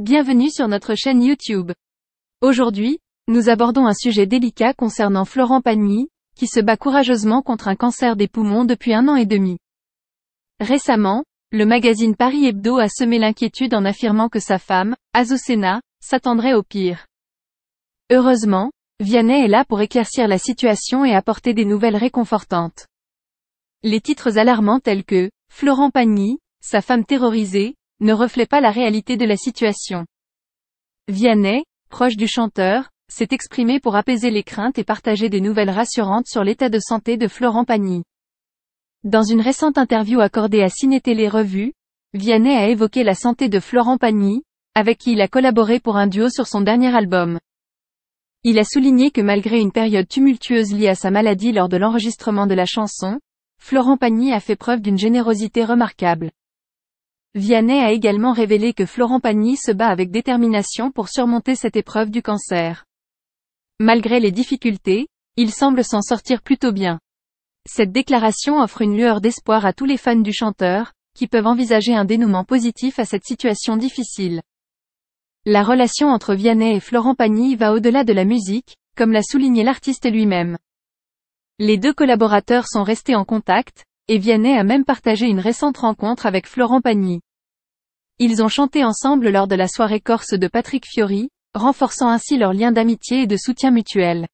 Bienvenue sur notre chaîne YouTube. Aujourd'hui, nous abordons un sujet délicat concernant Florent Pagny, qui se bat courageusement contre un cancer des poumons depuis un an et demi. Récemment, le magazine Paris Hebdo a semé l'inquiétude en affirmant que sa femme, Azucena, s'attendrait au pire. Heureusement, Vianney est là pour éclaircir la situation et apporter des nouvelles réconfortantes. Les titres alarmants tels que « Florent Pagny, sa femme terrorisée, ne reflète pas la réalité de la situation. Vianney, proche du chanteur, s'est exprimé pour apaiser les craintes et partager des nouvelles rassurantes sur l'état de santé de Florent Pagny. Dans une récente interview accordée à Ciné Télé Revue, Vianney a évoqué la santé de Florent Pagny, avec qui il a collaboré pour un duo sur son dernier album. Il a souligné que malgré une période tumultueuse liée à sa maladie lors de l'enregistrement de la chanson, Florent Pagny a fait preuve d'une générosité remarquable. Vianney a également révélé que Florent Pagny se bat avec détermination pour surmonter cette épreuve du cancer. Malgré les difficultés, il semble s'en sortir plutôt bien. Cette déclaration offre une lueur d'espoir à tous les fans du chanteur, qui peuvent envisager un dénouement positif à cette situation difficile. La relation entre Vianney et Florent Pagny va au-delà de la musique, comme l'a souligné l'artiste lui-même. Les deux collaborateurs sont restés en contact, et Vianney a même partagé une récente rencontre avec Florent Pagny. Ils ont chanté ensemble lors de la soirée corse de Patrick Fiori, renforçant ainsi leur lien d'amitié et de soutien mutuel.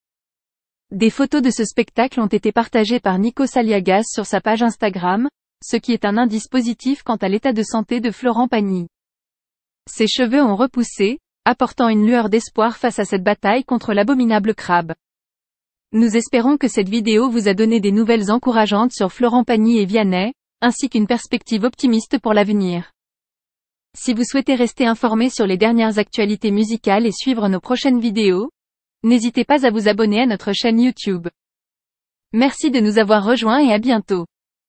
Des photos de ce spectacle ont été partagées par Nico Saliagas sur sa page Instagram, ce qui est un indice positif quant à l'état de santé de Florent Pagny. Ses cheveux ont repoussé, apportant une lueur d'espoir face à cette bataille contre l'abominable crabe. Nous espérons que cette vidéo vous a donné des nouvelles encourageantes sur Florent Pagny et Vianney, ainsi qu'une perspective optimiste pour l'avenir. Si vous souhaitez rester informé sur les dernières actualités musicales et suivre nos prochaines vidéos, n'hésitez pas à vous abonner à notre chaîne YouTube. Merci de nous avoir rejoints et à bientôt.